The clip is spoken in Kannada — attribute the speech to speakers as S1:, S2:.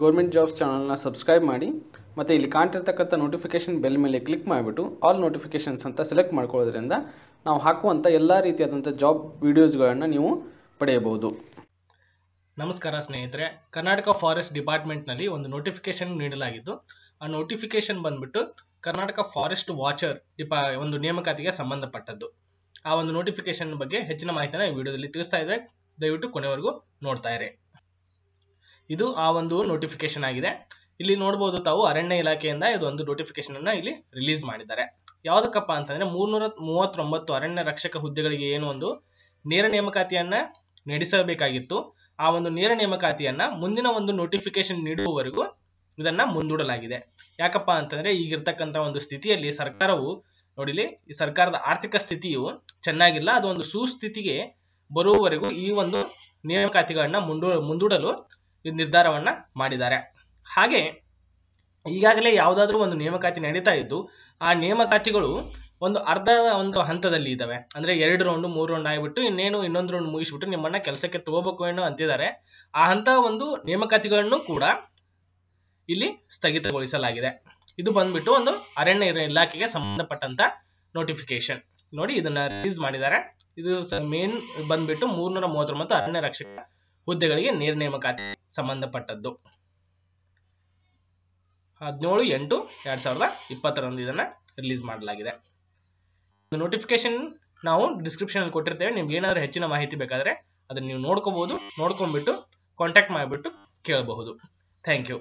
S1: ಗೌರ್ಮೆಂಟ್ ಜಾಬ್ಸ್ ಚಾನಲ್ನ ಸಬ್ಸ್ಕ್ರೈಬ್ ಮಾಡಿ ಮತ್ತು ಇಲ್ಲಿ ಕಾಣ್ತಿರ್ತಕ್ಕಂಥ ನೋಟಿಫಿಕೇಷನ್ ಬೆಲ್ ಮೇಲೆ ಕ್ಲಿಕ್ ಮಾಡಿಬಿಟ್ಟು ಆಲ್ ನೋಟಿಫಿಕೇಷನ್ಸ್ ಅಂತ ಸೆಲೆಕ್ಟ್ ಮಾಡ್ಕೊಳ್ಳೋದ್ರಿಂದ ನಾವು ಹಾಕುವಂಥ ಎಲ್ಲ ರೀತಿಯಾದಂಥ ಜಾಬ್ ವೀಡಿಯೋಸ್ಗಳನ್ನು ನೀವು ಪಡೆಯಬಹುದು
S2: ನಮಸ್ಕಾರ ಸ್ನೇಹಿತರೆ ಕರ್ನಾಟಕ ಫಾರೆಸ್ಟ್ ಡಿಪಾರ್ಟ್ಮೆಂಟ್ನಲ್ಲಿ ಒಂದು ನೋಟಿಫಿಕೇಶನ್ ನೀಡಲಾಗಿದ್ದು ಆ ನೋಟಿಫಿಕೇಶನ್ ಬಂದ್ಬಿಟ್ಟು ಕರ್ನಾಟಕ ಫಾರೆಸ್ಟ್ ವಾಚರ್ ಡಿಪಾ ಒಂದು ನೇಮಕಾತಿಗೆ ಸಂಬಂಧಪಟ್ಟದ್ದು ಆ ಒಂದು ನೋಟಿಫಿಕೇಶನ್ ಬಗ್ಗೆ ಹೆಚ್ಚಿನ ಮಾಹಿತಿಯನ್ನು ಈ ವಿಡಿಯೋದಲ್ಲಿ ತಿಳಿಸ್ತಾ ಇದ್ದೇವೆ ದಯವಿಟ್ಟು ಕೊನೆವರೆಗೂ ನೋಡ್ತಾ ಇರಿ ಇದು ಆ ಒಂದು ನೋಟಿಫಿಕೇಶನ್ ಆಗಿದೆ ಇಲ್ಲಿ ನೋಡಬಹುದು ತಾವು ಅರಣ್ಯ ಇಲಾಖೆಯಿಂದ ಇದು ಒಂದು ನೋಟಿಫಿಕೇಶನ್ ಅನ್ನ ಇಲ್ಲಿ ರಿಲೀಸ್ ಮಾಡಿದ್ದಾರೆ ಯಾವ್ದಕ್ಕಪ್ಪ ಅಂತಂದ್ರೆ ಮೂರ್ನೂರ ಮೂವತ್ತೊಂಬತ್ತು ಅರಣ್ಯ ರಕ್ಷಕ ಹುದ್ದೆಗಳಿಗೆ ಏನು ಒಂದು ನೇರ ನೇಮಕಾತಿಯನ್ನ ನಡೆಸಬೇಕಾಗಿತ್ತು ಆ ಒಂದು ನೇರ ನೇಮಕಾತಿಯನ್ನ ಮುಂದಿನ ಒಂದು ನೋಟಿಫಿಕೇಶನ್ ನೀಡುವವರೆಗೂ ಇದನ್ನ ಮುಂದೂಡಲಾಗಿದೆ ಯಾಕಪ್ಪ ಅಂತಂದ್ರೆ ಈಗಿರ್ತಕ್ಕಂತ ಒಂದು ಸ್ಥಿತಿಯಲ್ಲಿ ಸರ್ಕಾರವು ನೋಡಿಲಿ ಈ ಸರ್ಕಾರದ ಆರ್ಥಿಕ ಸ್ಥಿತಿಯು ಚೆನ್ನಾಗಿಲ್ಲ ಅದು ಒಂದು ಸುಸ್ಥಿತಿಗೆ ಬರುವವರೆಗೂ ಈ ಒಂದು ನೇಮಕಾತಿಗಳನ್ನ ಮುಂದೂ ಮುಂದೂಡಲು ಇದು ನಿರ್ಧಾರವನ್ನ ಮಾಡಿದ್ದಾರೆ ಹಾಗೆ ಈಗಾಗಲೇ ಯಾವುದಾದ್ರೂ ಒಂದು ನೇಮಕಾತಿ ನಡೀತಾ ಇದ್ದು ಆ ನೇಮಕಾತಿಗಳು ಒಂದು ಅರ್ಧ ಒಂದು ಹಂತದಲ್ಲಿ ಇದ್ದಾವೆ ಅಂದ್ರೆ ಎರಡು ರೌಂಡ್ ಮೂರು ರೌಂಡ್ ಆಗಿಬಿಟ್ಟು ಇನ್ನೇನು ಇನ್ನೊಂದು ರೌಂಡ್ ಮುಗಿಸ್ಬಿಟ್ಟು ನಿಮ್ಮನ್ನ ಕೆಲಸಕ್ಕೆ ತಗೋಬೇಕು ಏನೋ ಅಂತಿದ್ದಾರೆ ಆ ಹಂತ ಒಂದು ನೇಮಕಾತಿಗಳನ್ನು ಕೂಡ ಇಲ್ಲಿ ಸ್ಥಗಿತಗೊಳಿಸಲಾಗಿದೆ ಇದು ಬಂದ್ಬಿಟ್ಟು ಒಂದು ಅರಣ್ಯ ಇಲಾಖೆಗೆ ಸಂಬಂಧಪಟ್ಟಂತ ನೋಟಿಫಿಕೇಶನ್ ನೋಡಿ ಇದನ್ನ ರಿಲೀಸ್ ಮಾಡಿದ್ದಾರೆ ಇದು ಮೇನ್ ಬಂದ್ಬಿಟ್ಟು ಮೂರ್ನೂರ ಮತ್ತು ಅರಣ್ಯ ರಕ್ಷಕ ಹುದ್ದೆಗಳಿಗೆ ನೇರ ನೇಮಕಾತಿ ಸಂಬಂಧಪಟ್ಟದ್ದು ಹದಿನೇಳು ಎಂಟು ಎರಡ್ ಸಾವಿರದ ಇಪ್ಪತ್ತರಂದು ಇದನ್ನ ರಿಲೀಸ್ ಮಾಡಲಾಗಿದೆ ನೋಟಿಫಿಕೇಶನ್ ನಾವು ಡಿಸ್ಕ್ರಿಪ್ಷನ್ ಅಲ್ಲಿ ಕೊಟ್ಟಿರ್ತೇವೆ ನಿಮ್ಗೆ ಏನಾದ್ರು ಹೆಚ್ಚಿನ ಮಾಹಿತಿ ಬೇಕಾದ್ರೆ ಅದನ್ನ ನೀವು ನೋಡ್ಕೋಬಹುದು ನೋಡ್ಕೊಂಡ್ಬಿಟ್ಟು ಕಾಂಟ್ಯಾಕ್ಟ್ ಮಾಡಿಬಿಟ್ಟು ಕೇಳಬಹುದು ಥ್ಯಾಂಕ್ ಯು